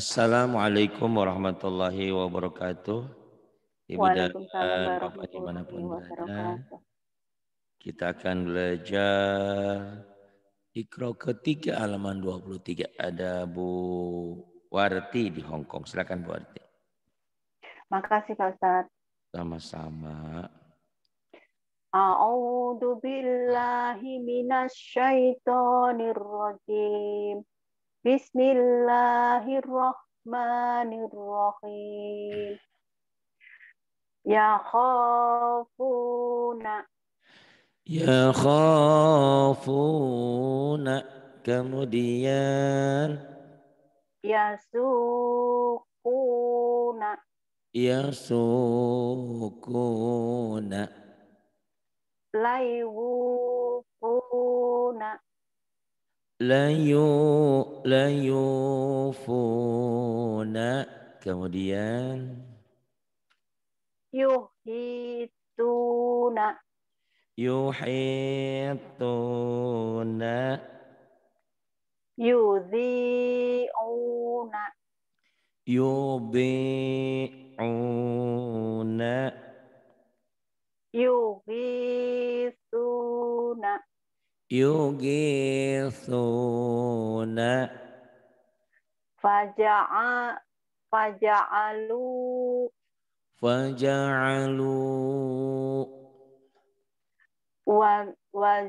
Assalamualaikum warahmatullahi wabarakatuh. Ibu dan Bapak dimanapun berada. Kita akan belajar Ikro ketiga halaman 23. Ada Bu Warti di Hong Kong. Silakan Bu Warti. Makasih Pak Ustaz. Sama-sama. A'udzu billahi rajim. Bismillahirrahmanirrahim. Ya khafuna. Ya khafuna. Kemudian. Ya sukuna. Ya sukuna. Laiwufuna. layu layufuna kemudian yuhituna yuhituna yudhi'una yudhi'una yughithuna yugithuna faja'a faja'alu faja'alu wa wa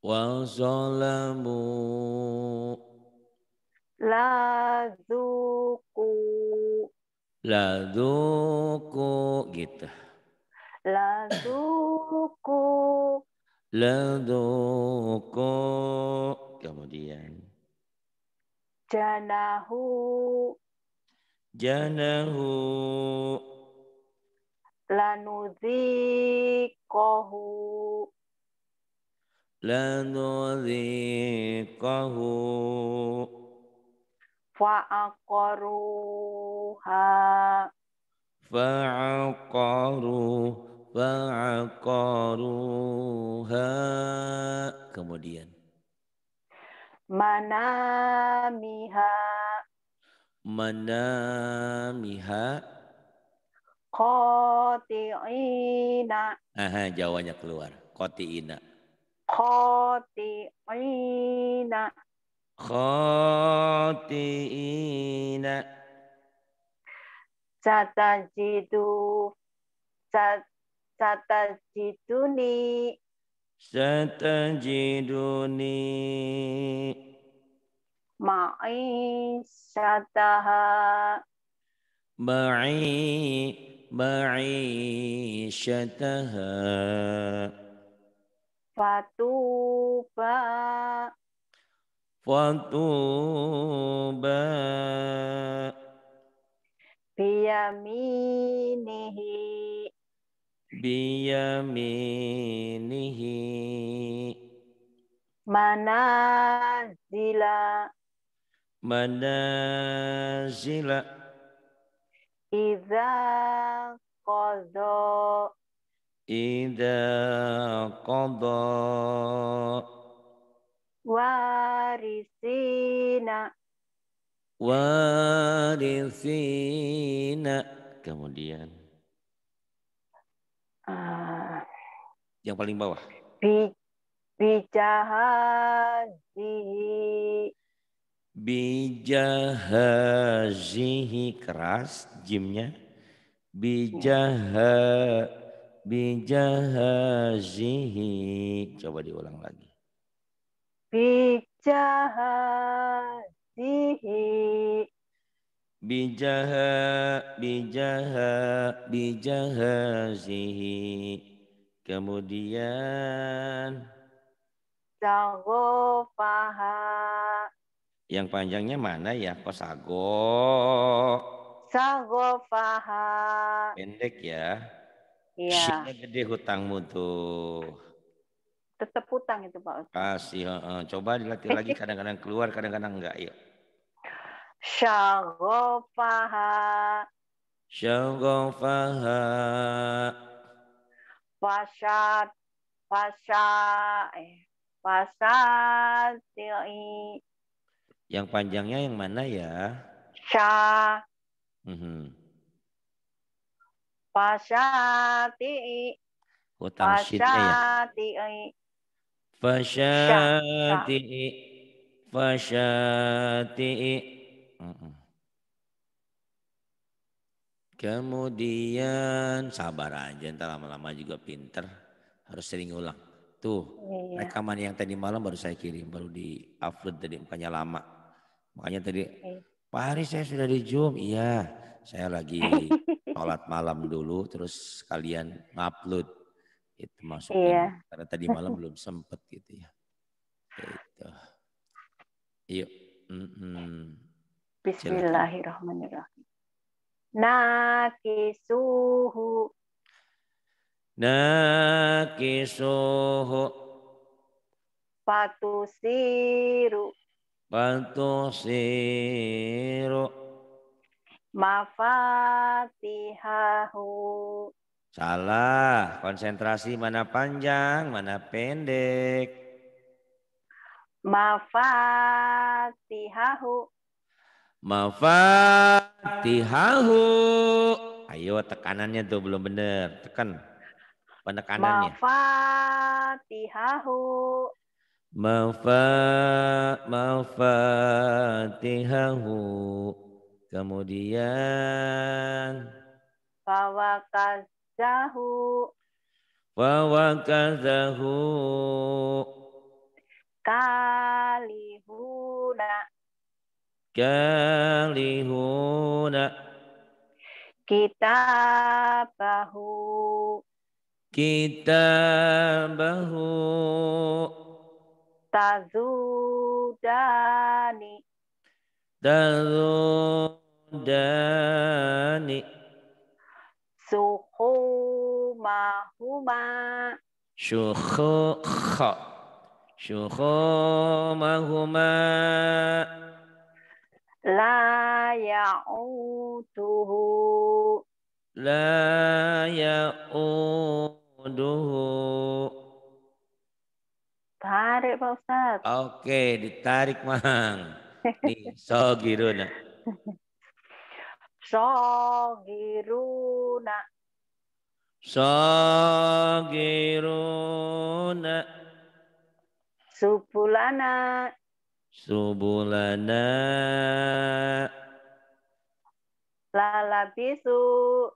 wa zalamu, la zuku la zuku gitu la zuku Ladoko. Kemudian. Janahu. Janahu. Lanudhikohu. Lanudhikohu. Fa'aqaruha. Fa'aqaruha fa'aqaruha kemudian manamiha manamiha qati'ina aha jawanya keluar qati'ina qati'ina qati'ina satajidu sat Satajiduni. Satajiduni. Ma'i sataha. Ba'i ba'i sataha. Fatuba. Fatuba. Biyaminihi. بيمينه منازل منازل إذا قضى إذا قضى وارثين وارثين kemudian Ah. yang paling bawah bi bijahazihi bijahazihi keras jimnya bijaha bijahazihi coba diulang lagi bijahazihi bijaha bijaha bijahazihi kemudian zagofaha yang panjangnya mana ya kok sago zagofaha pendek ya iya gede hutangmu tuh tetap hutang itu Pak Ustaz. Kasih, uh, uh. coba dilatih lagi kadang-kadang keluar, kadang-kadang enggak, yuk. Syagofaha. Syagofaha. Fasad. Fasa. Fasad. Eh, yang panjangnya yang mana ya? Sya. Mm -hmm. Fasati. Hutang oh, syidnya ya. Fasati. Fasati. Kemudian sabar aja, ntar lama-lama juga pinter. Harus sering ulang. Tuh, iya, iya. rekaman yang tadi malam baru saya kirim, baru di upload tadi, makanya lama. Makanya tadi, iya. Pak Haris saya sudah di Zoom. Iya, saya lagi sholat malam dulu, terus kalian upload. Itu masuk iya. Karena tadi malam belum sempet gitu ya. Itu. Yuk. Mm -hmm. Bismillahirrahmanirrahim. Nakisuhu. Nakisuhu. Patusiru. Patusiru. Mafatihahu. Salah, konsentrasi mana panjang, mana pendek. Mafatihahu mafatihahu ayo tekanannya tuh belum benar tekan penekanannya mafatihahu mafa mafatihahu kemudian fawakazahu fawakazahu kalihuna Kalihuna. kita bahu Tazudani. Tazudani. suhu suhu Sukhukha. Suhu mahuma. La ya'uduhu. La ya'uduhu. Tarik Pak Ustaz. Oke, ditarik Mang. Nih, giruna. So giruna. Supulana subulana lalabisu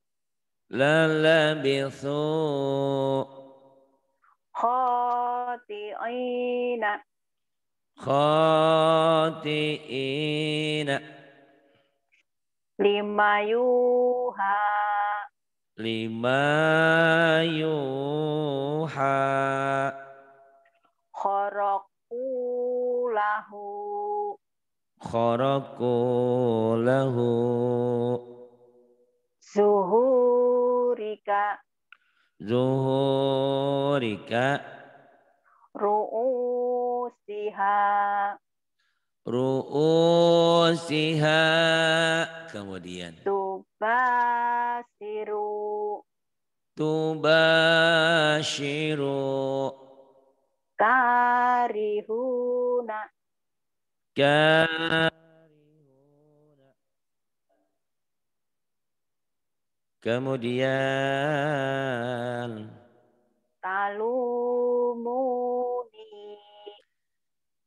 lalabisu khati'ina khati'ina lima yuha lima yuha lahu kharaqu lahu zuhurika zuhurika ru'usiha ru'usiha kemudian tubasiru tubasiru karihuna كارهون kemudian talumuni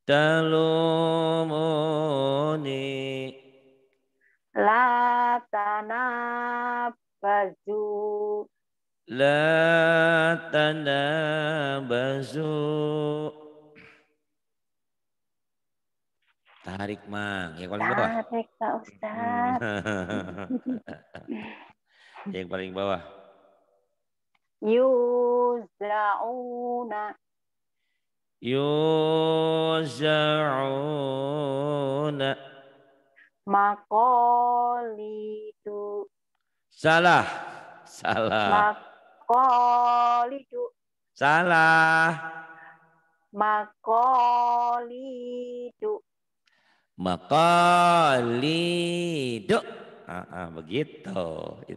talumuni la tanabazu la tanabazu Tarik, Mang. Yang paling bawah. Tarik, Pak Ustad. Yang paling bawah. Yuzauna. Yuzauna. Makolidu. Salah. Salah. Makolidu. Salah. Makolidu. Maqalidu. Ah, ah, begitu.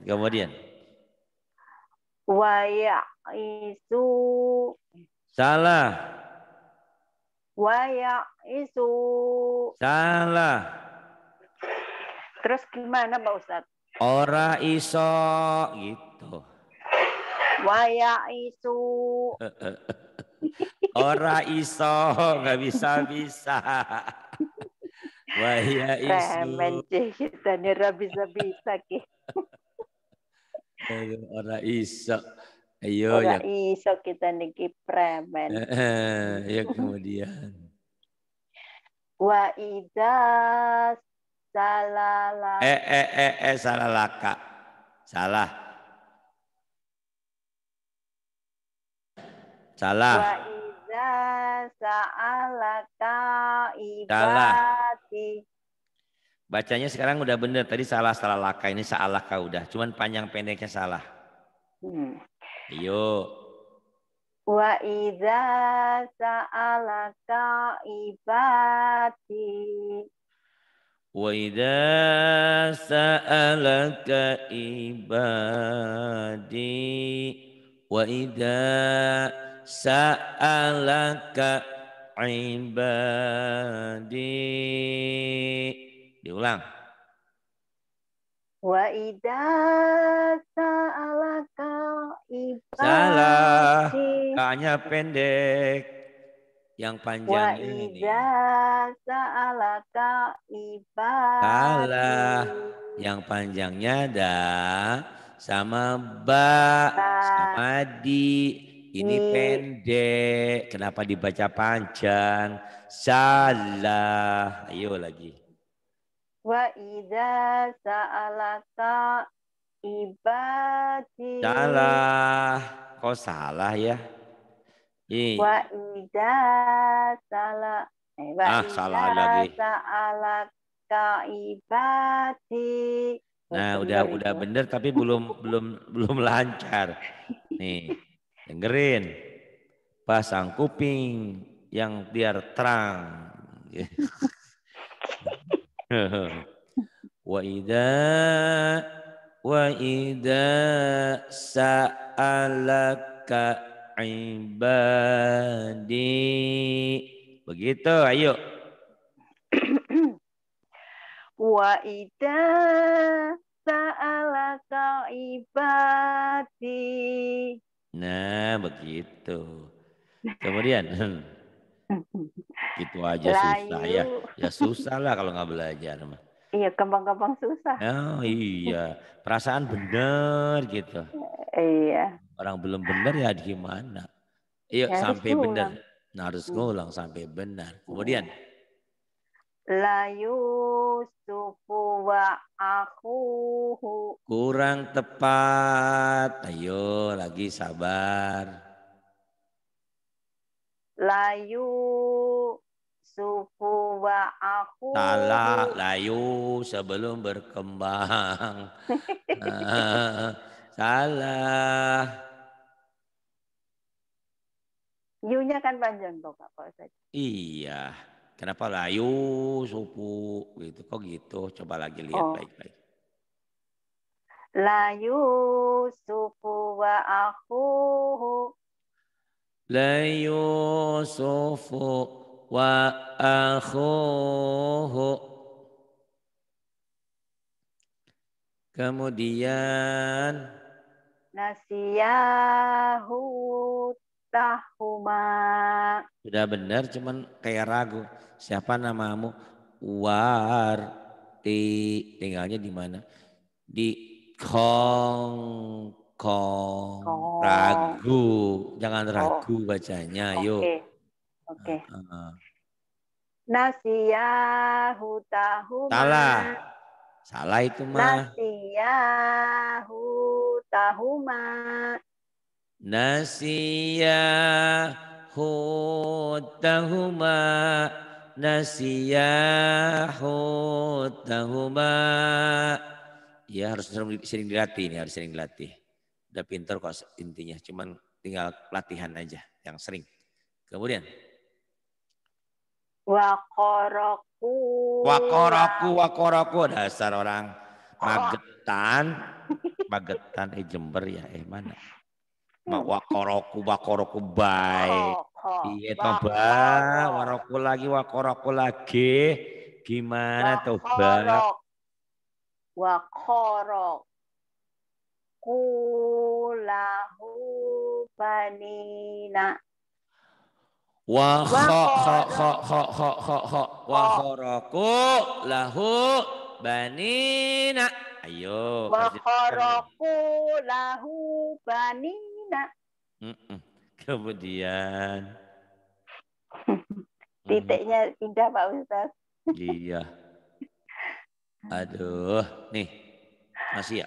Kemudian. waya isu Salah. waya isu Salah. Terus gimana Pak Ustadz? Ora iso gitu. Waya isu. Ora iso nggak bisa bisa. Wahia isu. Menceh kita ni rabi bisa ki. Ayo ora iso. Ayo ora ya. iso kita niki Premen. Eh, ya kemudian. Wa ida salala. Eh eh eh eh salalaka. Salah. Salah. Wa ida sa'alaka Salah. Bacanya sekarang udah bener. Tadi salah salah laka ini salah kau udah. Cuman panjang pendeknya salah. Hmm. Yuk. Wa idza sa'alaka ibadi Wa idza sa'alaka ibadi Wa idza sa'alaka ibadi. Diulang. Wa idza sa'alaka ibadi. Salah. Kanya pendek. Yang panjang Wa ini. Wa idza sa'alaka ibadi. Salah. Yang panjangnya ada sama ba, ba. sama di ini hmm. pendek, kenapa dibaca panjang? Salah. Ayo lagi. Wa idza sa'alaka ibadi. Salah. Kok salah ya? Ini. Wa idza salah. Eh, ah, salah lagi. Sa'alaka ibadi. Nah, udah udah bener tapi belum belum belum lancar. Nih. Dengerin. Pasang kuping yang biar terang. wa idza wa idza sa'alaka ibadi. Begitu, ayo. wa idza sa'alaka ibadi Nah, begitu. Nah. Kemudian itu aja Layu. susah ya. Ya susah lah kalau nggak belajar Iya, gampang-gampang susah. Oh iya, perasaan benar gitu. Iya. Orang belum benar ya gimana? Iya, sampai benar. Nah, harus hmm. ngulang sampai benar. Kemudian La Yusufu wa akhuhu. Kurang tepat. Ayo lagi sabar. Layu Yusufu wa aku. Salah, layu sebelum berkembang. Salah. Yunya kan panjang kok Pak Ustaz. Iya. Kenapa layu supu gitu? Kok gitu? Coba lagi lihat oh. baik-baik. Oh. Layu supu wa aku. Layu sufu wa aku. Kemudian nasiyahu tahuma sudah benar cuman kayak ragu. Siapa namamu? Warti. Tinggalnya di mana? Di Kong Kong. Ragu. Jangan oh. ragu oh. bacanya. Yuk. Okay. Oke. Okay. Uh, Nasiyahu tahu. Salah. Salah itu mah. Nasiyahu tahuma. Nasiyahu حوتهما نسيا حوتهما ya harus sering dilatih ini harus sering dilatih udah pinter kok intinya cuman tinggal latihan aja yang sering kemudian wakoroku wakoroku wakoroku dasar orang magetan magetan eh Jember ya eh mana wakoroku wakoroku baik oh. Oh, iya toba, waroku lagi, wakoroku lagi. Gimana toba? Wakorok. Kulahu banina. Wa banina. Ayo. Wa lahu banina. Mm -mm. Kemudian titiknya pindah Pak Ustaz. Iya. Aduh, nih. Masih ya?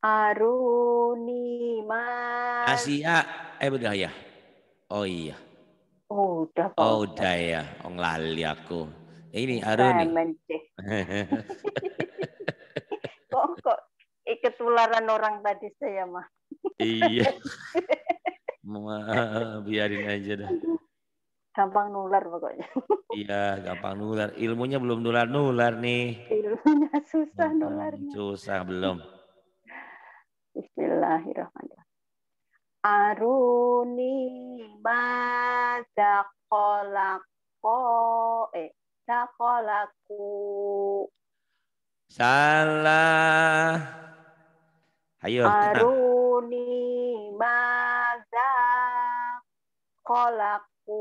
Aruni mas. Asia, ya? eh ya. Oh, iya. oh, udah ya. Oh iya. Oh, udah. Pak oh, udah ya. Ong lali aku. Ini Aruni. kok kok ketularan orang tadi saya mah iya. Eh, biarin aja dah. Gampang nular pokoknya. iya, gampang nular. Ilmunya belum nular-nular nih. Ilmunya susah gampang nularnya. Susah belum. Bismillahirrahmanirrahim. Aruni mada eh sakolaku. salah ayo Aruni Aruni maza kolaku.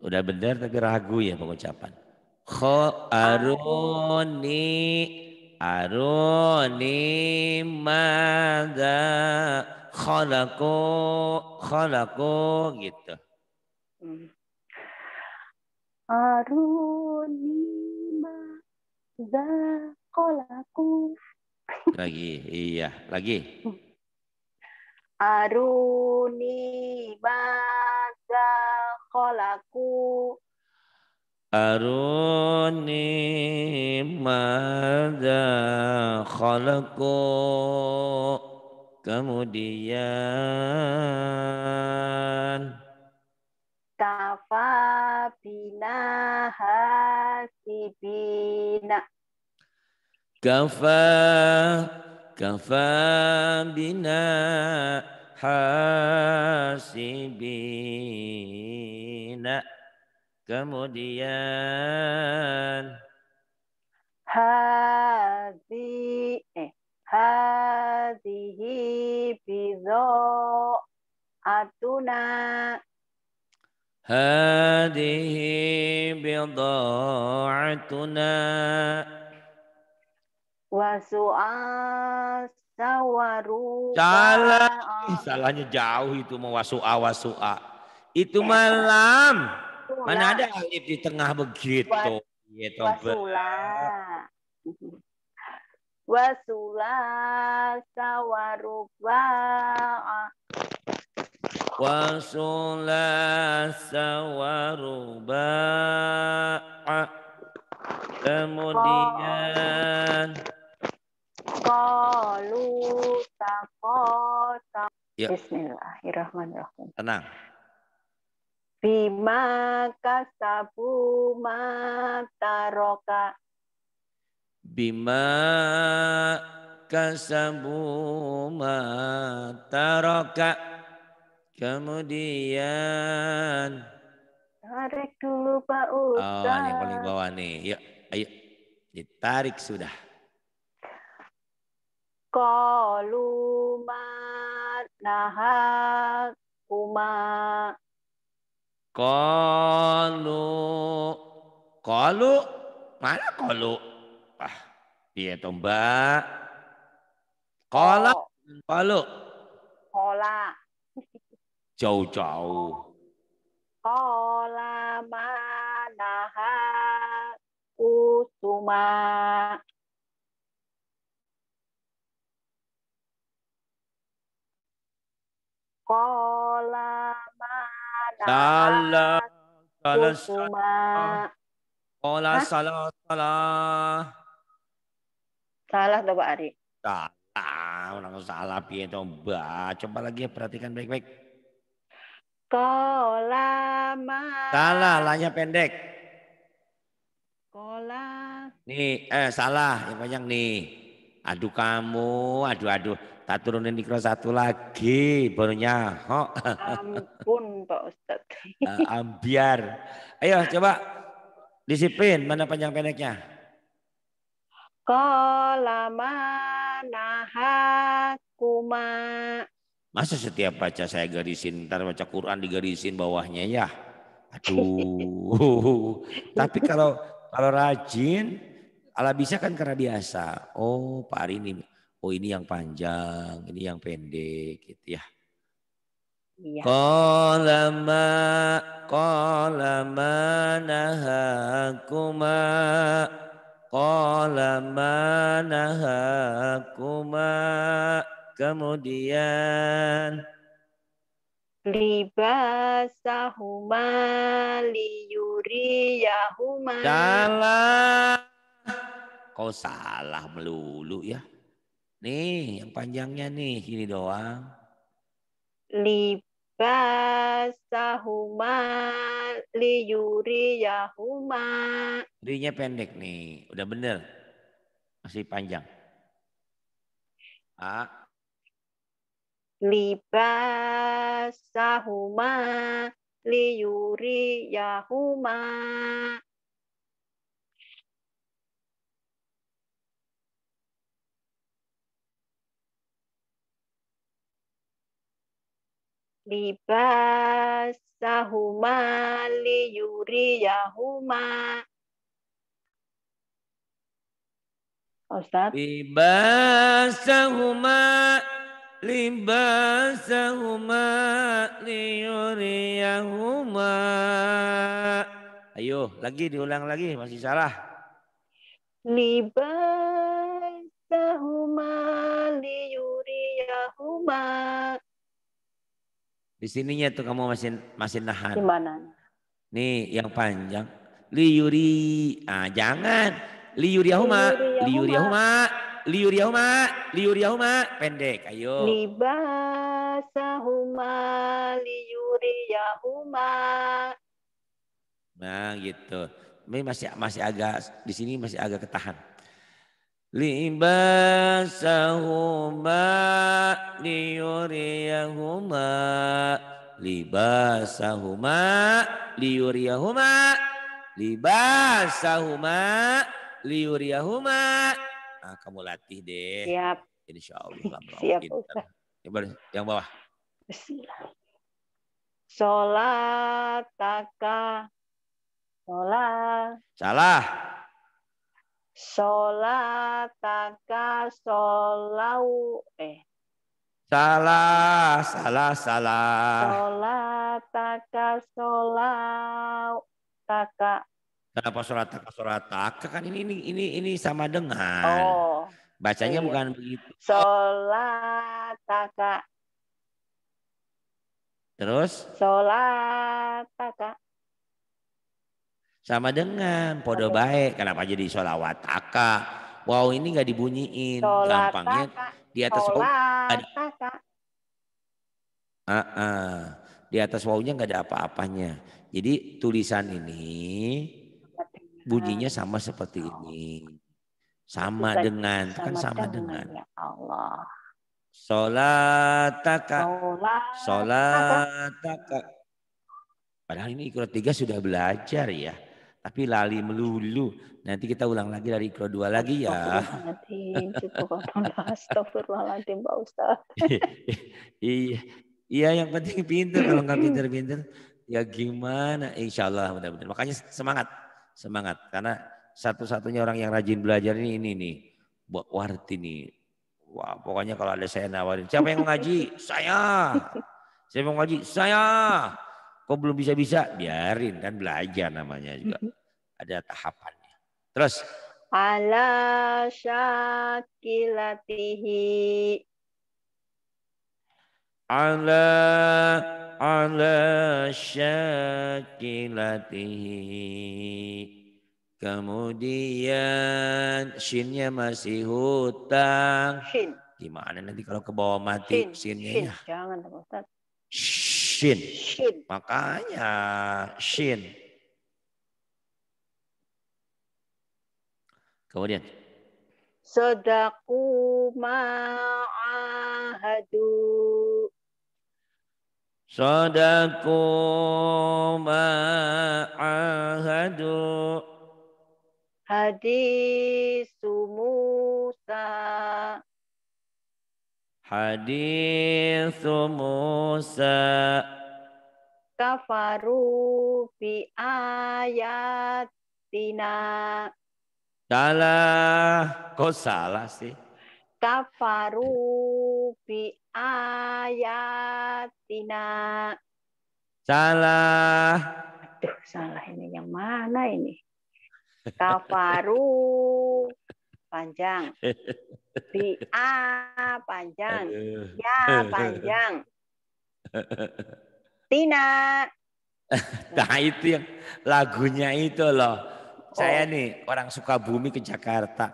Udah benar tapi ragu ya pengucapan. Kho aruni aruni maza kholaku kholaku gitu. Hmm. Aruni maza kholaku lagi, iya, lagi. Aruni maga kolaku Aruni maga kolaku Kemudian kafa bina hasibina kafa kafa bina hasibina kemudian hadi eh hadihi bizo atuna hadihi atuna wasu'a waru salah salahnya jauh itu mau wasu'a wasu'a itu ya. malam mana ada alif di tengah begitu gitu iya, wasula wasula sawaruba wasula sawaruba kemudian Ya. Bismillahirrahmanirrahim. Tenang. Bima kasabu mata roka. Bima kasabu mata roka. Kemudian. Tarik dulu Pak Ustaz. Oh, ini paling bawah nih. Yuk, ayo. Ditarik sudah. Qalu ma nahakuma. Qalu. Qalu. Mana qalu? Ah, iya toh mbak. Qala. Qalu. Qala. Jauh-jauh. Qala ma nahakuma. Kola mana Salah Salah Salah Kola salah salah Salah tuh Pak Ari Salah Orang salah pie coba, Coba lagi ya, perhatikan baik-baik Kola mana Salah lanya pendek Kola Nih eh salah yang panjang nih Aduh kamu Aduh aduh Tak turunin satu lagi, baru Ampun Pak Ustad. Eh, ambiar. Ayo coba disiplin, mana panjang pendeknya? Kolama nahakuma. Masa setiap baca saya garisin, ntar baca Quran digarisin bawahnya ya? Aduh. Tapi kalau kalau rajin, ala bisa kan karena biasa. Oh Pak Arini oh ini yang panjang, ini yang pendek gitu ya. Kolama iya. Qala ma ma nahakuma qala ma nahakuma kemudian libasahuma liyuriyahuma salah kau salah melulu ya Nih, yang panjangnya nih, gini doang. Libasahuma liyuri yahuma. Rinya pendek nih, udah bener. Masih panjang. A. Libasahuma liyuri yahuma. libasahuma liyuriyahuma Ustaz. Libasahuma libasahuma liyuriyahuma. Ayo, lagi diulang lagi masih salah. Libas Di sininya tuh kamu masih masih nahan. Di Nih yang panjang. Liuri. Ah jangan. Liyuri ahuma, Liyuri ahuma, Pendek. Ayo. liyuri ahuma. Nah gitu. Ini masih masih agak di sini masih agak ketahan libasahuma liyuriyahuma libasahuma liyuriyahuma libasahuma liyuriyahuma nah, kamu latih deh siap insyaallah siap siap ya, yang bawah sholat takah sholat Salah. Solataka solau eh Salah, salah, salah. Solataka solau taka. Kenapa solataka solataka kan ini ini ini ini sama dengan. Oh. Bacanya iya. bukan begitu. Solataka. Terus? Solataka sama dengan podo baik kenapa jadi sholawat taka wow ini nggak dibunyiin gampangnya di atas wow ada uh -uh. di atas wownya nggak ada apa-apanya jadi tulisan ini bunyinya sama seperti ini sama dengan kan sama kan sama dengan, dengan. Ya Allah Solataka. Solataka. Padahal ini ikut tiga sudah belajar ya. Tapi lali melulu. Nanti kita ulang lagi dari ikro dua lagi ya. Astagfirullahaladzim, Pak Ustaz. iya, iya yang penting pinter. Kalau nggak pinter-pinter, ya gimana? Insya Allah mudah-mudahan. Makanya semangat, semangat. Karena satu-satunya orang yang rajin belajar ini ini nih. Buat warti nih. Wah, pokoknya kalau ada saya nawarin, siapa yang ngaji? Saya. Saya yang ngaji? Saya. Kok belum bisa-bisa? Biarin kan belajar namanya juga. Mm-hmm. Ada tahapannya. Terus. Ala syakilatihi. Ala ala syakilatihi. Kemudian shinnya masih hutang. Shin. Gimana nanti kalau ke bawah mati shin. shinnya? Shin. Ya? Jangan Ustaz. Shin. Shin. Makanya Shin. Kemudian. Sodaku ma'ahadu. Sodaku ma'ahadu. Hadis Musa. Musa, موسى كفروا بآياتنا Salah, kok salah sih? Kafaru bi ayatina. Salah. Aduh, salah ini yang mana ini? Kafaru panjang. Di A panjang. Ya panjang. Tina. Nah itu yang lagunya itu loh. Oh. Saya nih orang suka bumi ke Jakarta.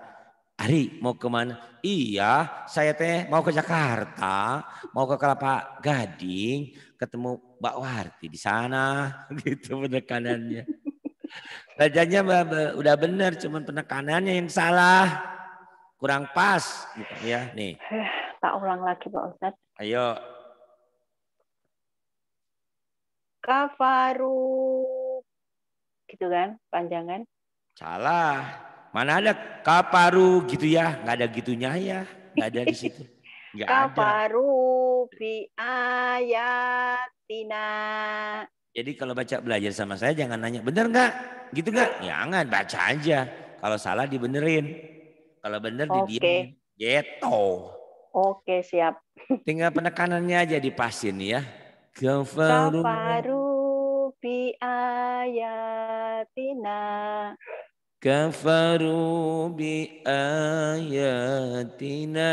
Ari mau kemana? Iya, saya teh mau ke Jakarta, mau ke Kelapa Gading, ketemu Mbak Warti di sana, gitu penekanannya. Bacanya udah benar, cuman penekanannya yang salah. Kurang pas gitu ya, nih. Eh, tak ulang lagi Pak Ustaz. Ayo. Kafaru. Gitu kan, panjangan. Salah. Mana ada kafaru gitu ya, nggak ada gitunya ya, nggak ada di situ. Nggak ada. Kafaru bi ayatina. Jadi kalau baca belajar sama saya jangan nanya bener nggak, gitu nggak? Ya enggak baca aja. Kalau salah dibenerin, kalau bener okay. didiemin. Geto. Gitu. Oke siap. Tinggal penekanannya aja dipasin ya. Kafaru bi ayatina. Kafaru bi ayatina.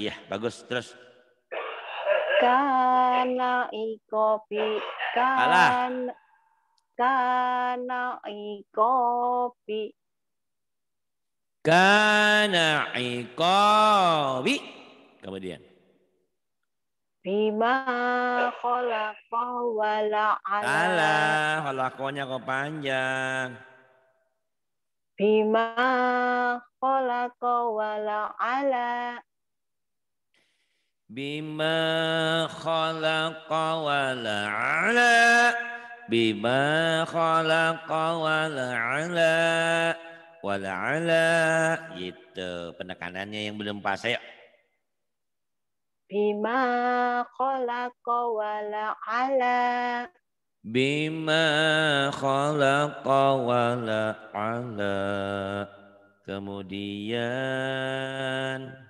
Iya, bagus. Terus. Kana iko Alah. Kan, kana kopi Kana kopi Kemudian. Bima kholako wala ala. Ala, kholakonya kok panjang. Bima kholako wala ala. Bima khalaqa la'ala Bima khalaqa wa la'ala Gitu penekanannya yang belum pas Ayo Bima khalaqa la'ala Bima khalaqa la'ala Kemudian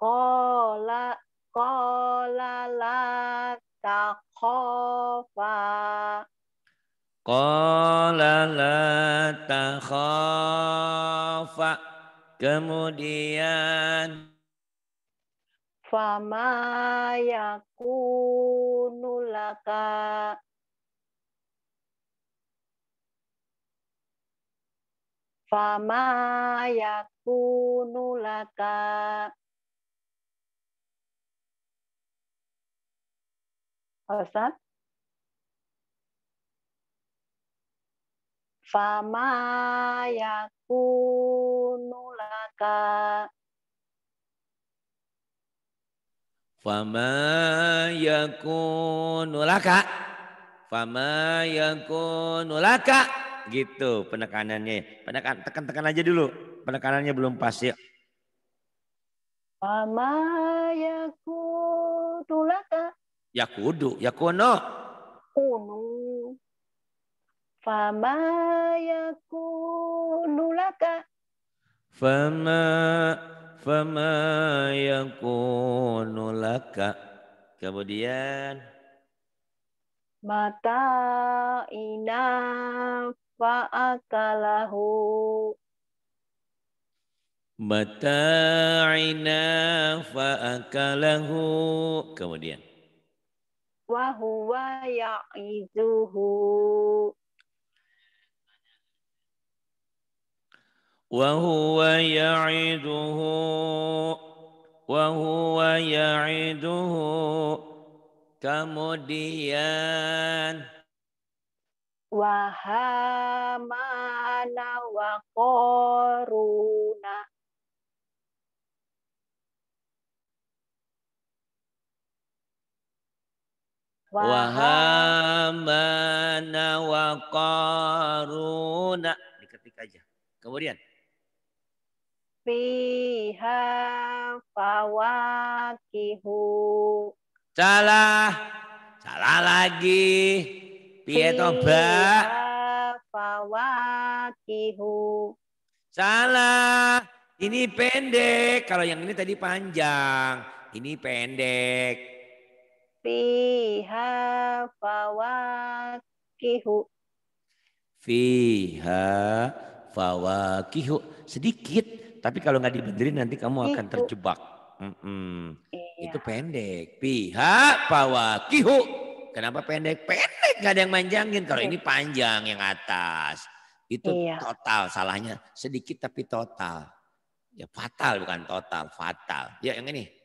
Kola kola la takhofa. Kola la takhofa. Kemudian Fama yakunu Fama ya kunulaka Pak Ustaz? Fama yakunulaka Fama yakunulaka Fama yakunulaka Gitu penekanannya. Penekan, tekan-tekan aja dulu. Penekanannya belum pas ya. Fama yakunulaka Yakudu, yakuno. Kunu. Fama yakunu laka. Fama fama yakunu laka. Kemudian mata ina fa'akalahu mata'ina fa'akalahu kemudian وهو يعزه وهو يعده وهو يعده كمديان وهامان وقارون Wahamana wa karuna Diketik aja. Kemudian. Fiha fawakihu. Salah. Salah lagi. Piye Fawakihu. Salah. Ini pendek. Kalau yang ini tadi panjang. Ini pendek. Fiha fawakihu. Fiha fawakihu. Sedikit, tapi kalau nggak dibenerin nanti kamu akan terjebak. Mm -mm. Iya. Itu pendek. Fiha fawakihu. Kenapa pendek? Pendek, nggak ada yang manjangin. Kalau iya. ini panjang yang atas. Itu iya. total salahnya. Sedikit tapi total. Ya fatal bukan total, fatal. Ya yang ini.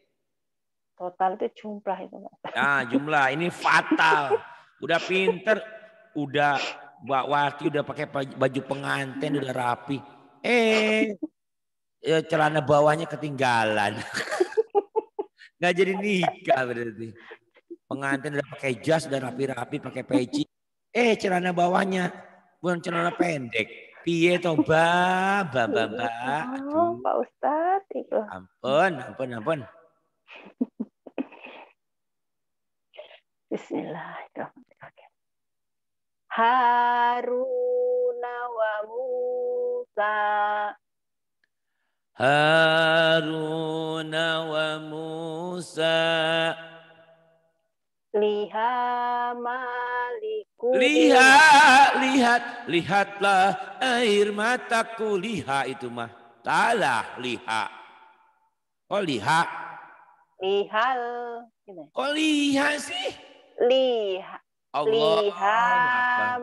Total itu jumlah itu. Nah, jumlah ini fatal. Udah pinter, udah Mbak Wati udah pakai baju pengantin udah rapi. Eh, ya celana bawahnya ketinggalan. Nggak jadi nikah berarti. Pengantin udah pakai jas, udah rapi-rapi, pakai peci. Eh, celana bawahnya bukan celana pendek. Piye toba, ba-ba-ba. Mbak. Pak iya, Ustadz itu. Ampun, ampun, ampun. Bismillahirrahmanirrahim. Haruna wa Musa. Haruna wa Musa. Liha maliku. Liha, lihat, lihatlah air mataku. Liha itu mah. Talah liha. Oh liha. Lihal. Kok liha sih? liha Allah. liha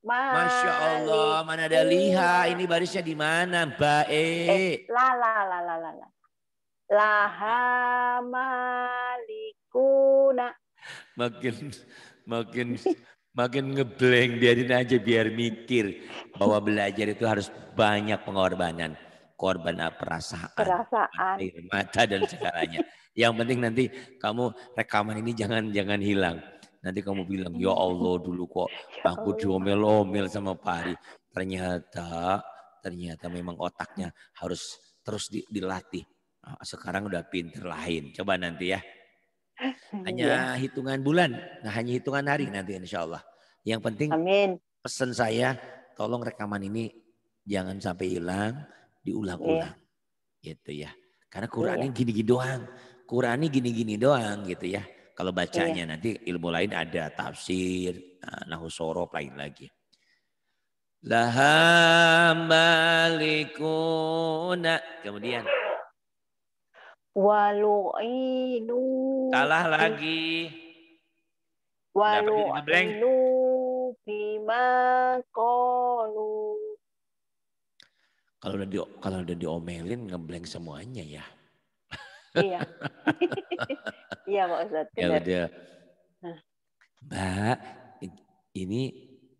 Ma Masya Allah, mana ada liha? Ini barisnya di mana, Mbak E? Eh, la la la la la la. Laha malikuna. Makin makin makin ngebleng biarin aja biar mikir bahwa belajar itu harus banyak pengorbanan korban perasaan, perasaan. air mata dan segalanya. Yang penting nanti kamu rekaman ini jangan jangan hilang. Nanti kamu bilang, ya hmm. Allah dulu kok aku oh, iya. diomel-omel sama Pak Hari. Ternyata, ternyata memang otaknya harus terus di, dilatih. Ah, sekarang udah pinter lain. Coba nanti ya. Hanya iya. hitungan bulan, nah, hanya hitungan hari nanti insya Allah. Yang penting Amin. pesan saya, tolong rekaman ini jangan sampai hilang, diulang-ulang. Iya. Gitu ya. Karena Qurannya gini-gini doang. Qurannya gini-gini doang gitu ya. Kalau bacanya iya. nanti ilmu lain ada tafsir, eh, nahusorof lain lagi. Laha malikuna. Kemudian. Walu'inu. Salah lagi. Walu'inu bima kolu. Kalau udah di, kalau udah diomelin ngeblank semuanya ya iya. iya Pak Ustadz. Ya udah. Mbak, ini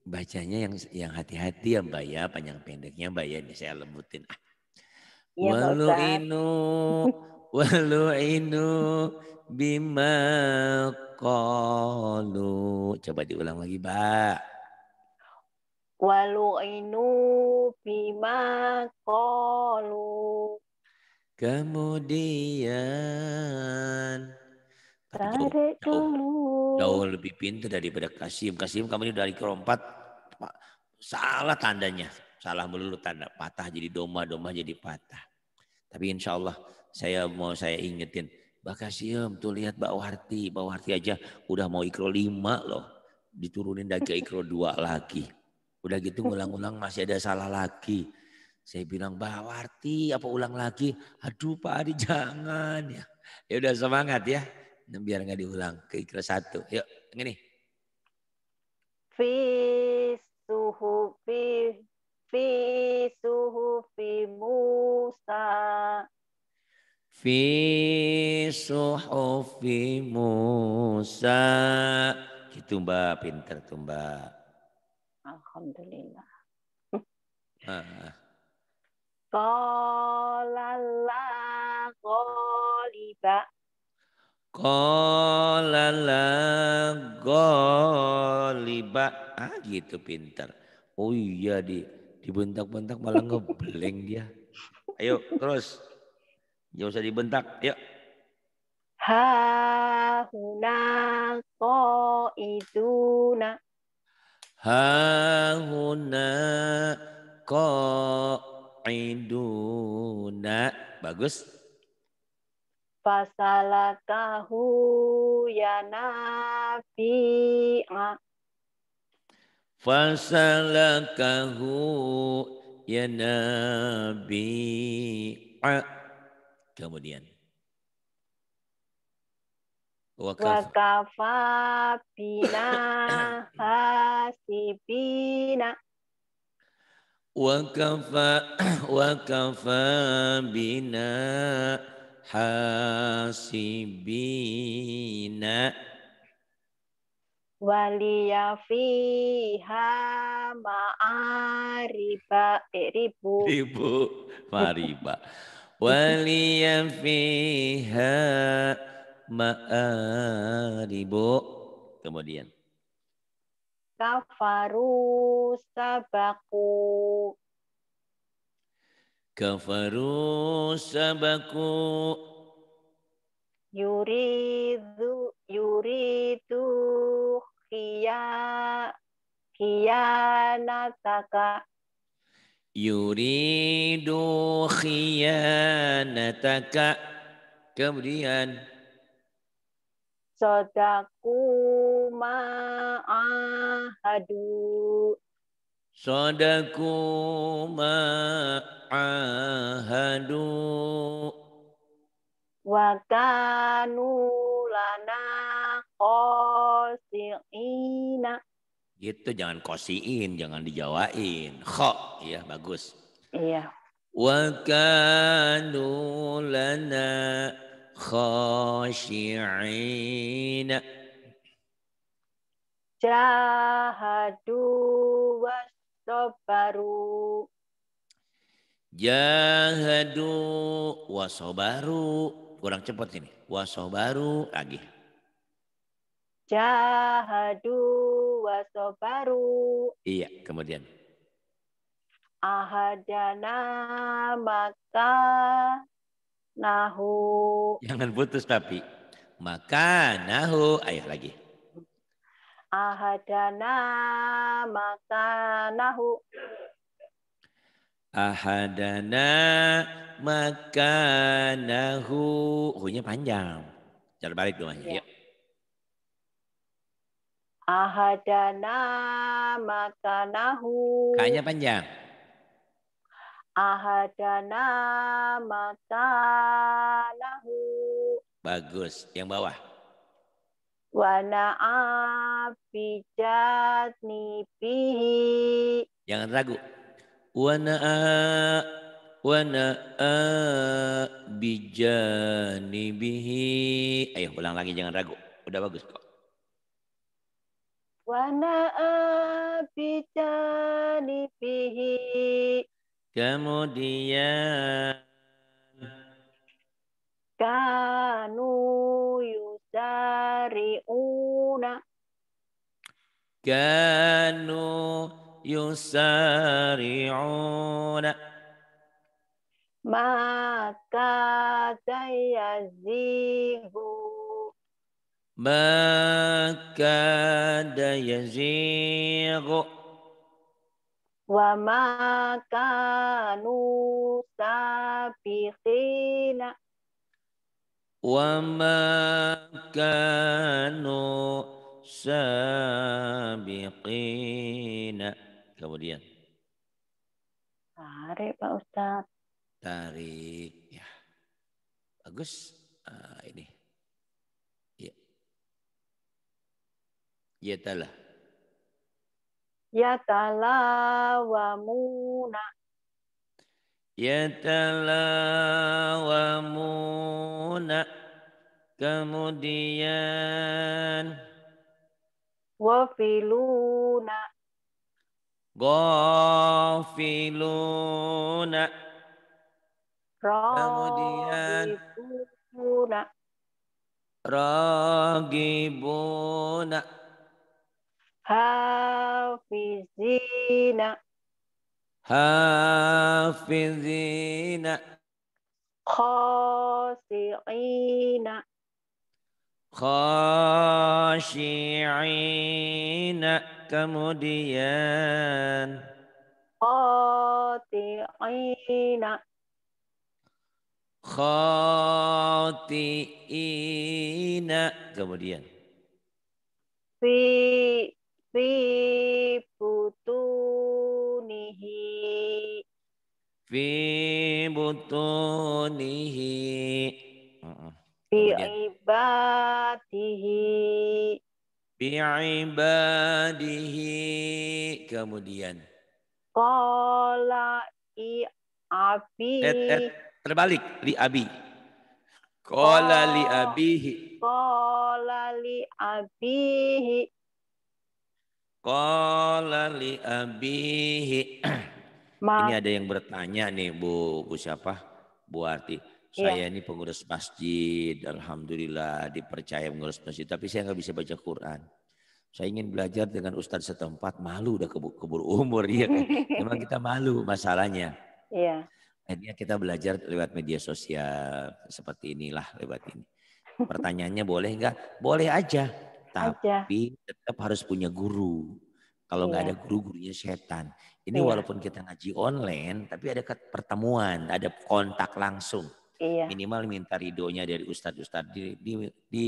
bacanya yang yang hati-hati ya Mbak ya, panjang pendeknya Mbak ya, ini saya lembutin. Ah. Ya, walu inu, walu inu bima kolu. Coba diulang lagi, Mbak. Walu inu bima kolu. Kemudian tarik jauh, jauh, lebih pintar daripada Kasim. Kasim kamu ini dari kerompat salah tandanya, salah melulu tanda patah jadi doma, doma jadi patah. Tapi insya Allah saya mau saya ingetin, Mbak Kasim tuh lihat Mbak Warti, Mbak Warti aja udah mau ikro lima loh, diturunin dari ke ikro dua lagi. Udah gitu ngulang ulang masih ada salah lagi saya bilang, Mbak Warti, apa ulang lagi? Aduh Pak Ari, jangan. Ya, ya udah semangat ya. Biar nggak diulang ke ikhlas satu. Yuk, ini Fi suhu fi fi suhu fi Musa fi suhu fi Musa. Gitu Mbak, pinter tuh Mbak. Alhamdulillah. Ah. ah. Kolala goliba. Kolala goliba Ah gitu pinter, Oh iya di dibentak-bentak malah ngebleng dia. Ayo terus. Jangan usah dibentak. Yuk. Ha huna ko iduna. Ha huna ko tu'iduna. Bagus. Fasalakahu ya yanafi'a. Fasalakahu ya nabi'a. Kemudian. Wakafa bina hasibina. وكفى وكفى بنا حاسبين ولي فيها معاربة ربو ربو معاربة ولي فيها معاربو kemudian kafaru sabaku kafaru sabaku yuridu yuridu kia nataka yuridu nataka kemudian sodaku ma ahadu. Sadaku ma'ahadu. Wa kanu lana kosi'ina. Gitu, jangan kosi'in, jangan dijawain. Kho, ya bagus. Iya. Wa kanu lana khashi'ina jahadu wasobaru jahadu wasobaru kurang cepat ini wasobaru lagi jahadu wasobaru iya kemudian ahadana maka nahu jangan putus tapi maka nahu Ayo lagi ahadana makanahu ahadana makanahu hunya oh, panjang cara balik doanya ya. ahadana makanahu kayaknya panjang ahadana makanahu bagus yang bawah Wana abijatni nipihi. Jangan ragu. Wana wana bijani bihi. Ayo ulang lagi jangan ragu. Udah bagus kok. Wana bijani bihi. Kemudian kanu يسارعون كانوا يسارعون ما كاد يزيغ ما كاد يزيغ وما كانوا سابقين وما كانوا سابقين kemudian tarik Pak Ustaz tarik ya bagus ah, ini ya ya tala ya tala wa munah yatalawamuna kemudian wafiluna gafiluna, kemudian ragibuna ragibuna hafizina حافظين خاشعين خاشعين كمديان خاطئين خاطئين كمديان في في بطون butunihi fi butunihi fi ibadihi fi ibadihi kemudian qala i abi terbalik li abi qala li abihi qala li abihi Qala li abihi. Ini ada yang bertanya nih Bu, Bu siapa? Bu Arti. Iya. Saya iya. ini pengurus masjid, alhamdulillah dipercaya pengurus masjid, tapi saya nggak bisa baca Quran. Saya ingin belajar dengan ustadz setempat, malu udah keburu umur ya kan. Memang kita malu masalahnya. Iya. Akhirnya kita belajar lewat media sosial seperti inilah lewat ini. Pertanyaannya boleh nggak? Boleh aja. Tapi aja. tetap harus punya guru. Kalau nggak yeah. ada guru, gurunya setan. Ini yeah. walaupun kita ngaji online, tapi ada pertemuan, ada kontak langsung. Yeah. Minimal minta ridhonya dari ustadz-ustadz di, di di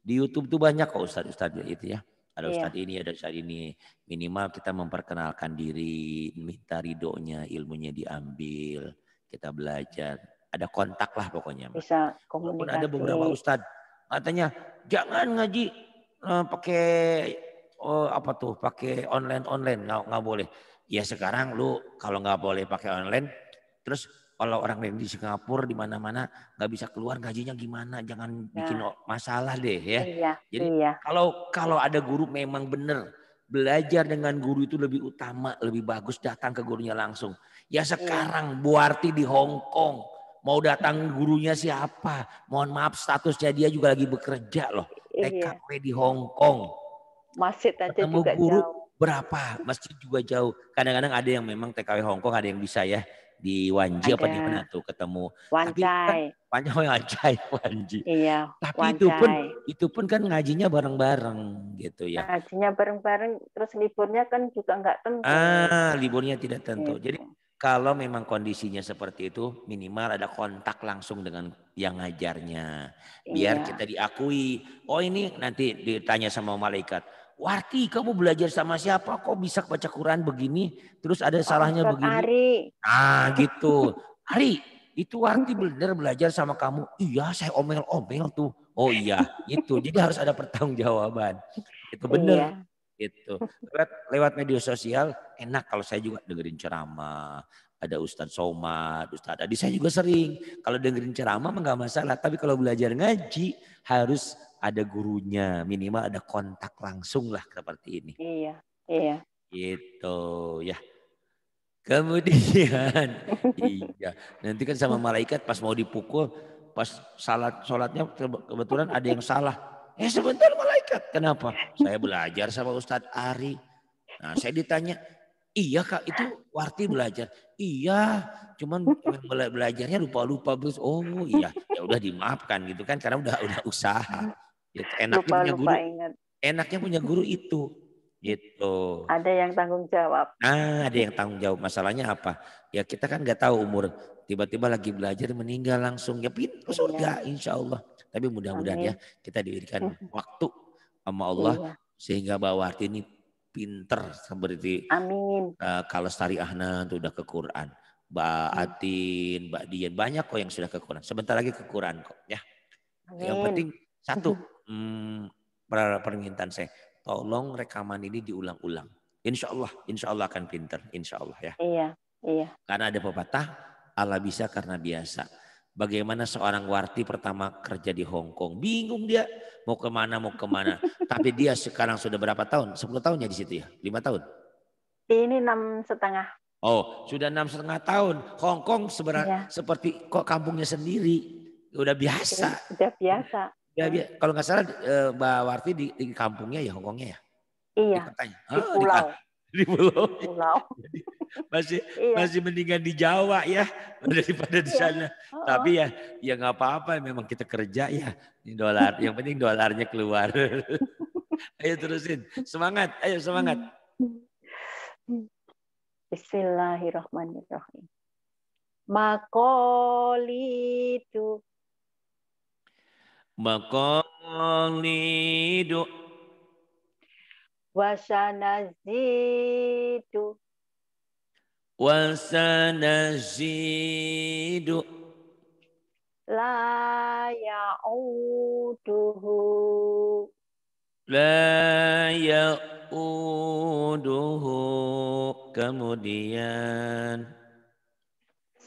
di YouTube tuh banyak kok ustadz-ustadz itu ya. Ada iya. ustadz ini, ada ustadz ini. Minimal kita memperkenalkan diri, minta ridhonya, ilmunya diambil, kita belajar. Ada kontak lah pokoknya. Bisa komunikasi. Walaupun ada beberapa ustadz katanya jangan ngaji uh, eh, pakai uh, oh, apa tuh pakai online online nggak nggak boleh ya sekarang lu kalau nggak boleh pakai online terus kalau orang lain di Singapura di mana-mana nggak bisa keluar gajinya gimana jangan ya. bikin nah. masalah deh ya iya, jadi iya. kalau kalau ada guru memang benar belajar dengan guru itu lebih utama lebih bagus datang ke gurunya langsung ya iya. sekarang iya. Buarti di Hong Kong mau datang gurunya siapa mohon maaf statusnya dia juga lagi bekerja loh Iya. TKW di Hong Kong. Masjid aja Ketemu juga guru jauh. berapa? Masjid juga jauh. Kadang-kadang ada yang memang TKW Hong Kong, ada yang bisa ya di Wanji apa di mana tuh ketemu. Wanjai. Tapi kan, banyak Wanjai, oh, Wanji. Iya. Tapi Wanjai. itu pun itu pun kan ngajinya bareng-bareng gitu ya. Ngajinya bareng-bareng terus liburnya kan juga nggak tentu. Ah, liburnya tidak tentu. Gitu. Jadi kalau memang kondisinya seperti itu, minimal ada kontak langsung dengan yang ngajarnya. Biar iya. kita diakui. Oh ini nanti ditanya sama malaikat. Warti kamu belajar sama siapa? Kok bisa baca Quran begini? Terus ada salahnya oh, begini? Ari. Ah gitu. Ari, itu Warti benar belajar sama kamu. Iya saya omel-omel tuh. Oh iya itu. Jadi harus ada pertanggungjawaban. Itu benar. Iya itu Lewat, lewat media sosial enak kalau saya juga dengerin ceramah, ada Ustadz Somad, Ustadz Adi. Saya juga sering kalau dengerin ceramah enggak masalah. Tapi kalau belajar ngaji harus ada gurunya, minimal ada kontak langsung lah seperti ini. Iya, iya. Gitu ya. Kemudian, iya. Nanti kan sama malaikat pas mau dipukul, pas salat sholatnya kebetulan ada yang salah Eh sebentar malaikat. Kenapa? Saya belajar sama Ustadz Ari. Nah saya ditanya, Iya kak itu Warti belajar. Iya, cuman bela belajarnya lupa-lupa terus Oh iya, ya udah dimaafkan gitu kan karena udah udah usaha. Gitu. Enaknya lupa, punya guru. ingat. Enaknya punya guru itu. Gitu. Ada yang tanggung jawab. Nah, ada yang tanggung jawab. Masalahnya apa? Ya kita kan nggak tahu umur. Tiba-tiba lagi belajar meninggal langsung. Ya pintu surga, iya. insya Allah. Tapi mudah-mudahan ya kita diberikan waktu sama Allah iya. sehingga arti ini pinter seperti Amin. Uh, kalau Sari Ahna itu udah ke Quran. Mbak iya. Atin, Mbak Dian, banyak kok yang sudah ke Quran. Sebentar lagi ke Quran kok ya. Amin. Yang penting satu hmm, permintaan saya, tolong rekaman ini diulang-ulang. Insya Allah, insya Allah akan pinter, insya Allah ya. Iya, iya. Karena ada pepatah, Allah bisa karena biasa bagaimana seorang warti pertama kerja di Hong Kong. Bingung dia mau kemana mau kemana. Tapi dia sekarang sudah berapa tahun? Sepuluh tahun ya di situ ya? Lima tahun? Ini enam setengah. Oh, sudah enam setengah tahun. Hong Kong sebenarnya seperti kok kampungnya sendiri. Udah biasa. Udah biasa. Ya, ya. Kalau nggak salah eh, Mbak Warti di, di kampungnya ya Hongkongnya ya? Iya. Di, oh, di pulau di pulau. pulau. masih iya. masih mendingan di Jawa ya daripada di iya. sana. Iya. Tapi ya ya nggak apa-apa memang kita kerja ya ini dolar. Yang penting dolarnya keluar. ayo terusin. Semangat, ayo semangat. Bismillahirrahmanirrahim. makoli makoli itu wasanazidu wasanazidu la ya'uduhu la ya'uduhu kemudian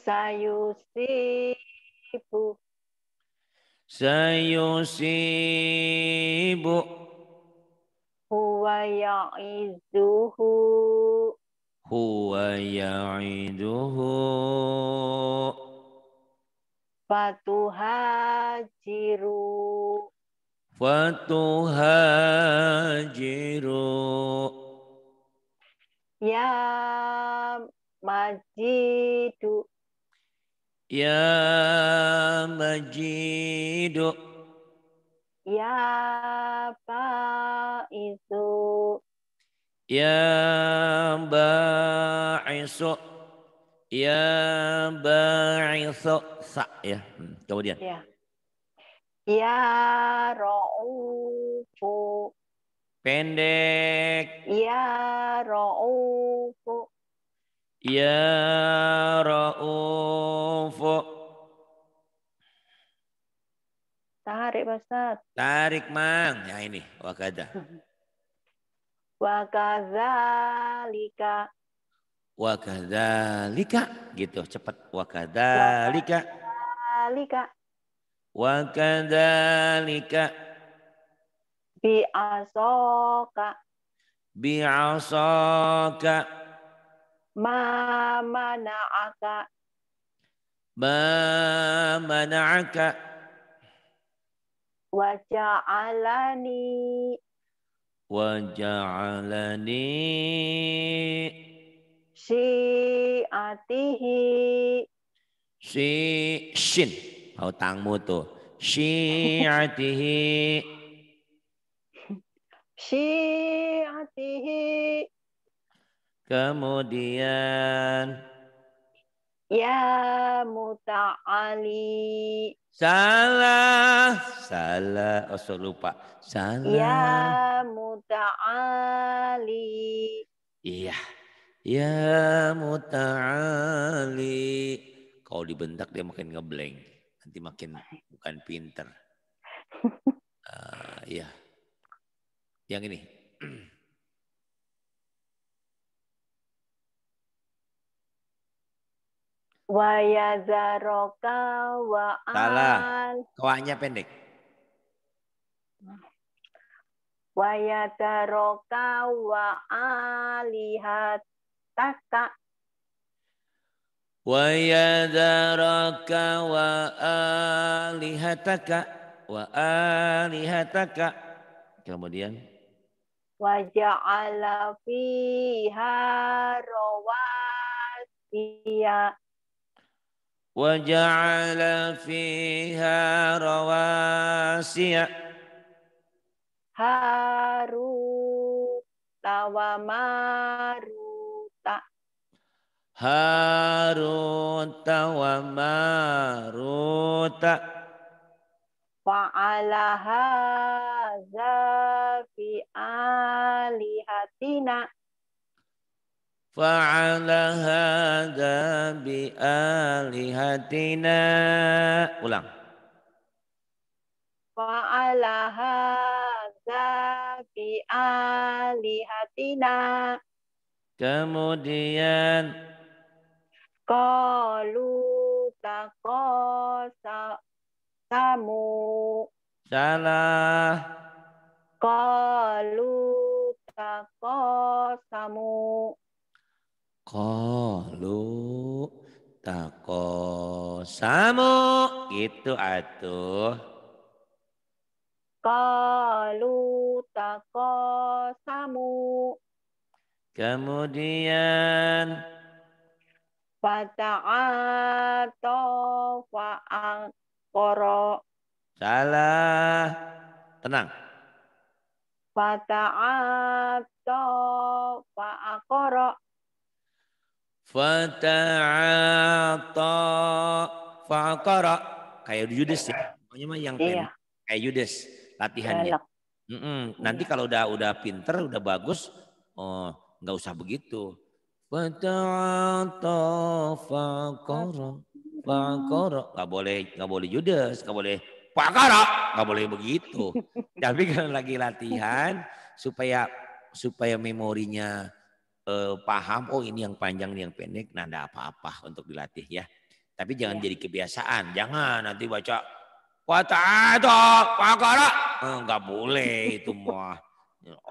sayusibu sayusibu Huwa ya'iduhu Huwa ya'iduhu. Fatuhajiru. Fatuhajiru. Ya majidu. Ya majidu. Ya itu? Ya Ba'isu Ya Ba'isu Sa ya. Kemudian. Hmm, ya. Ya Ra'ufu Pendek. Ya Ra'ufu Ya Ra'ufu Tarik, Pak Tarik, Mang. Ya ini, wakada. wakadzalika. Wakadzalika. Gitu, cepat. Wakadzalika. Wakadzalika. Wakadzalika. Bi'asoka. Bi'asoka. Ma mana'aka. Ma mana'aka. Waja'alani Waja'alani Siatihi, Si shin Hau tangmu tuh Siatihi, Siatihi, Kemudian Ya muta'ali. Salah, salah. Oh, so lupa. Salah. Ya muta'ali. Iya. Ya muta'ali. Kalau dibentak dia makin ngeblank. Nanti makin bukan pinter. Uh, iya. Yang ini. Wa yazaroka wa al. Salah. Wanya pendek. Wa yazaroka wa alihataka. Wa yazaroka wa alihataka. Wa alihataka. Kemudian. Wa ja'ala fiha rawasiya. وجعل فيها رواسي هاروتا وماروتا هاروتا وماروتا فعلى هذا في آلهتنا فعل هذا بآلهتنا ulang فعل هذا بآلهتنا kemudian qalu taqasamu salah qalu samu Kalu samu gitu atuh. Kalu samu. Kemudian fata'ato koro. Salah. Tenang. Fata'ato koro. Fata'ata fa'akara. Kayak Yudas ya. Pokoknya mah yang iya. Kayak Yudas latihannya. Mm -mm. Nanti kalau udah udah pinter, udah bagus, oh nggak usah begitu. Fata'ata fa'akara. Fa'akara. nggak boleh, nggak boleh Yudas, nggak boleh pakara. nggak boleh begitu. Tapi kan lagi latihan, supaya supaya memorinya eh, paham oh ini yang panjang ini yang pendek nah enggak apa-apa untuk dilatih ya tapi jangan ya. jadi kebiasaan jangan nanti baca wata'atok pakara eh, nggak boleh itu mah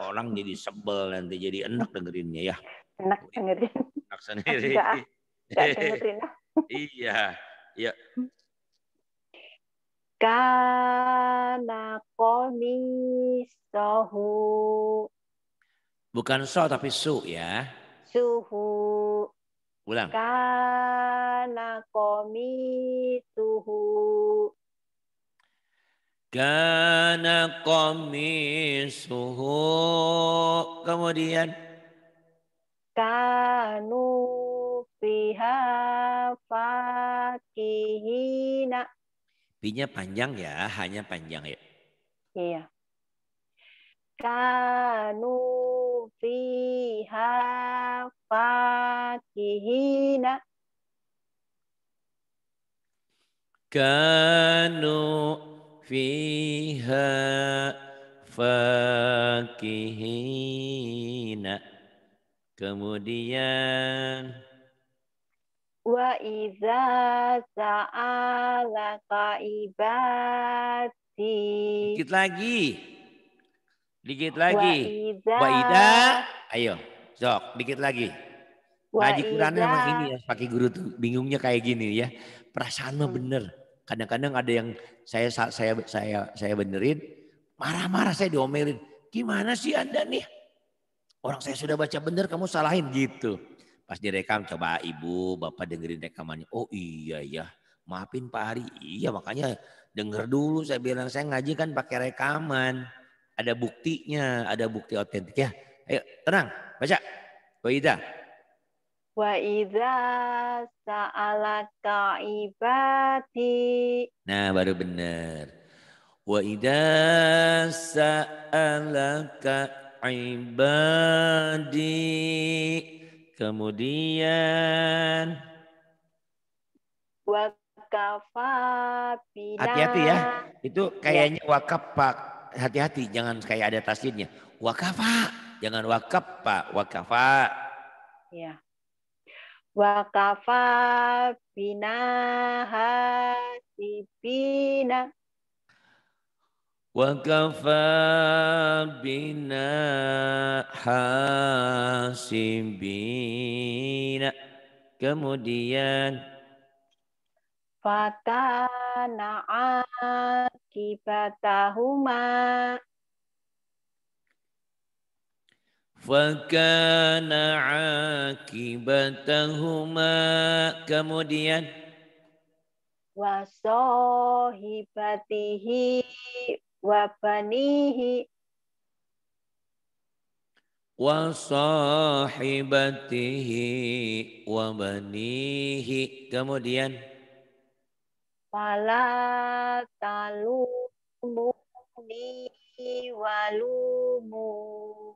orang jadi sebel nanti jadi enak dengerinnya ya enak dengerin enak sendiri enggak, ah. enggak dengerin ah. iya iya kana komisahu Bukan so tapi su ya. Suhu. Ulang. Kana komi suhu. Kana komi suhu. Kemudian. Kanu piha fakihina. Pinya panjang ya, hanya panjang ya. Iya kanu fiha fakihina kanu fiha fakihina kemudian wa iza sa'ala ka'ibati sedikit lagi Dikit lagi. Wa ida. Ayo. Sok, dikit lagi. Ngaji Quran memang ini ya, pakai guru tuh bingungnya kayak gini ya. Perasaan mah hmm. bener. Kadang-kadang ada yang saya saya saya saya benerin, marah-marah saya diomelin. Gimana sih Anda nih? Orang saya sudah baca bener kamu salahin gitu. Pas direkam coba ibu, bapak dengerin rekamannya. Oh iya ya. Maafin Pak Ari. Iya makanya denger dulu saya bilang saya ngaji kan pakai rekaman. Ada buktinya, ada bukti otentik ya. Ayo, tenang, baca. idza. Wa idza sa'alaka ibadi. Nah, baru benar. Wa idza sa'alaka ibadi. Kemudian wakafa Hati-hati ya. Itu kayaknya wakafa wakaf hati-hati jangan kayak ada tasdidnya. Wakafa, jangan Pak. wakafa. Ya. Wakafa bina hasibina. Wakafa bina hasibina. Kemudian Fatana akibatahuma Fakana akibatahuma Kemudian Wasohibatihi wabanihi Wasahibatihi wabanihi Kemudian Fala ni walumu.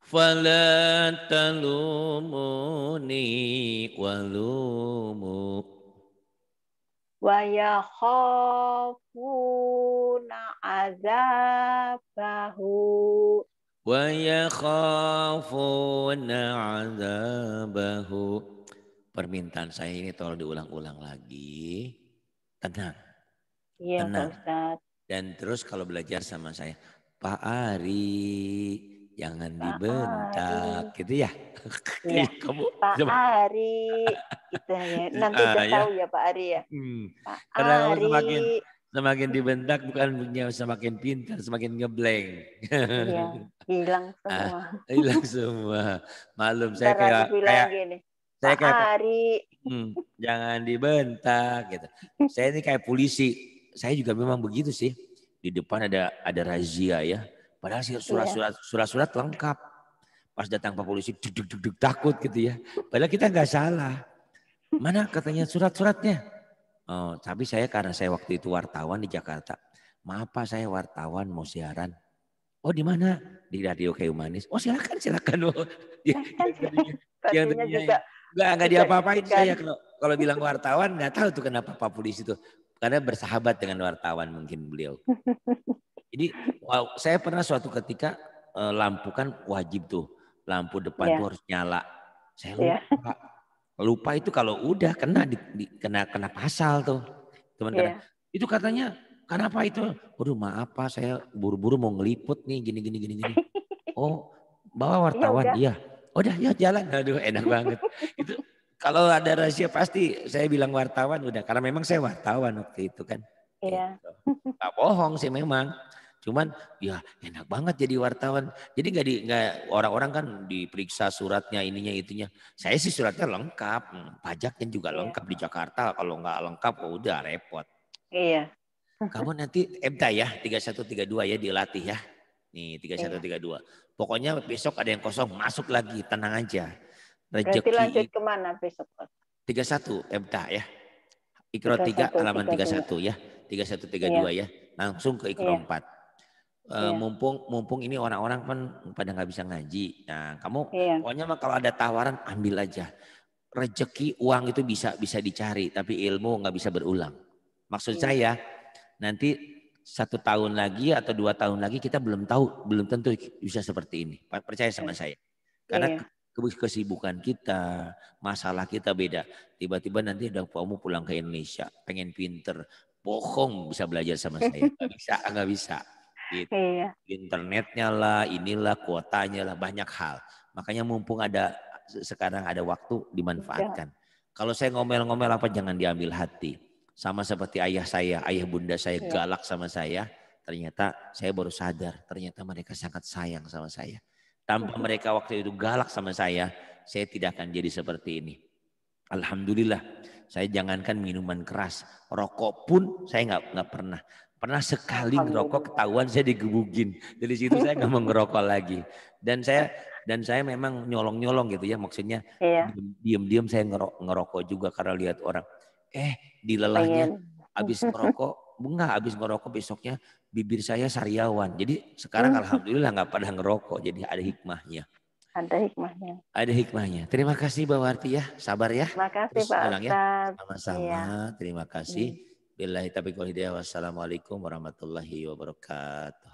Fala ni walumu. Waya khafuna azabahu. Waya khafuna azabahu permintaan saya ini tolong diulang-ulang lagi. Tenang. Iya, Tenang. Ustaz. Dan terus kalau belajar sama saya, Pak Ari, jangan Pak dibentak Ari. gitu ya. ya. Kamu, Pak coba. Ari, gitu ya. Iya, Nanti ah, ya. tahu ya Pak Ari ya. Hmm. Pak Karena Ari. semakin semakin dibentak bukan punya semakin pintar, semakin ngeblank. Iya, hilang ah, semua. hilang semua. Malum saya kayak kayak, gini. Saya kayak Ari. Hmm, jangan dibentak gitu. Saya ini kayak polisi. Saya juga memang begitu sih. Di depan ada ada razia ya. Padahal sih iya. surat-surat surat-surat lengkap. Pas datang pak polisi, duk, duk, duk, takut gitu ya. Padahal kita nggak salah. Mana katanya surat-suratnya? Oh, tapi saya karena saya waktu itu wartawan di Jakarta. Maaf pak, saya wartawan mau siaran. Oh di mana? Di Radio Kayu Manis. Oh silakan silakan loh. Ya, ya, ya, Yang ya, ya, ya. Enggak, enggak iya, diapa-apain kan? saya kalau kalau bilang wartawan nggak tahu tuh kenapa Pak Polisi tuh karena bersahabat dengan wartawan mungkin beliau. Jadi wow, saya pernah suatu ketika eh, lampu kan wajib tuh lampu depan yeah. tuh harus nyala. Saya iya. lupa. Yeah. Lupa itu kalau udah kena di, di, kena kena pasal tuh teman-teman. Yeah. Iya. Itu katanya kenapa itu? Waduh maaf pak saya buru-buru mau ngeliput nih gini gini gini gini. Oh bawa wartawan iya. iya udah ya jalan. Aduh enak banget. itu kalau ada rahasia pasti saya bilang wartawan udah karena memang saya wartawan waktu itu kan. Iya. Gitu. bohong sih memang. Cuman ya enak banget jadi wartawan. Jadi nggak di nggak orang-orang kan diperiksa suratnya ininya itunya. Saya sih suratnya lengkap, pajaknya juga iya. lengkap di Jakarta. Kalau nggak lengkap oh udah repot. Iya. Kamu nanti MTA eh, ya tiga tiga satu dua ya dilatih ya. Nih, iya. tiga dua. Pokoknya besok ada yang kosong, masuk lagi, tenang aja. Rezeki. Berarti lanjut kemana besok? 31 MK ya. Ikro 3 halaman 31 ya. tiga dua iya. ya. Langsung ke Ikro ya. Uh, mumpung mumpung ini orang-orang kan pada nggak bisa ngaji. Nah, kamu yeah. pokoknya mah kalau ada tawaran ambil aja. Rezeki uang itu bisa bisa dicari, tapi ilmu nggak bisa berulang. Maksud yeah. saya nanti satu tahun lagi atau dua tahun lagi kita belum tahu, belum tentu bisa seperti ini. Percaya sama iya. saya. Karena iya. kesibukan kita, masalah kita beda. Tiba-tiba nanti udah kamu pulang ke Indonesia, pengen pinter, bohong bisa belajar sama saya. Gak bisa, nggak bisa. Gitu. Iya. Internetnya lah, inilah kuotanya lah, banyak hal. Makanya mumpung ada sekarang ada waktu dimanfaatkan. Kalau saya ngomel-ngomel apa jangan diambil hati sama seperti ayah saya, ayah bunda saya iya. galak sama saya. Ternyata saya baru sadar, ternyata mereka sangat sayang sama saya. Tanpa iya. mereka waktu itu galak sama saya, saya tidak akan jadi seperti ini. Alhamdulillah, saya jangankan minuman keras, rokok pun saya nggak nggak pernah. Pernah sekali ngerokok ketahuan saya digebugin. Dari situ saya nggak mau ngerokok lagi. Dan saya dan saya memang nyolong-nyolong gitu ya maksudnya. Iya. Diam-diam saya ngerokok juga karena lihat orang eh di lelahnya habis ngerokok, bunga habis merokok besoknya bibir saya sariawan. Jadi sekarang hmm. alhamdulillah nggak pada ngerokok, jadi ada hikmahnya. Ada hikmahnya. Ada hikmahnya. Terima kasih Mbak Warti ya, sabar ya. Terima kasih Terus Pak Ya. Sama-sama, iya. terima kasih. Hmm. Billahi taufiq hidayah. Wassalamualaikum warahmatullahi wabarakatuh.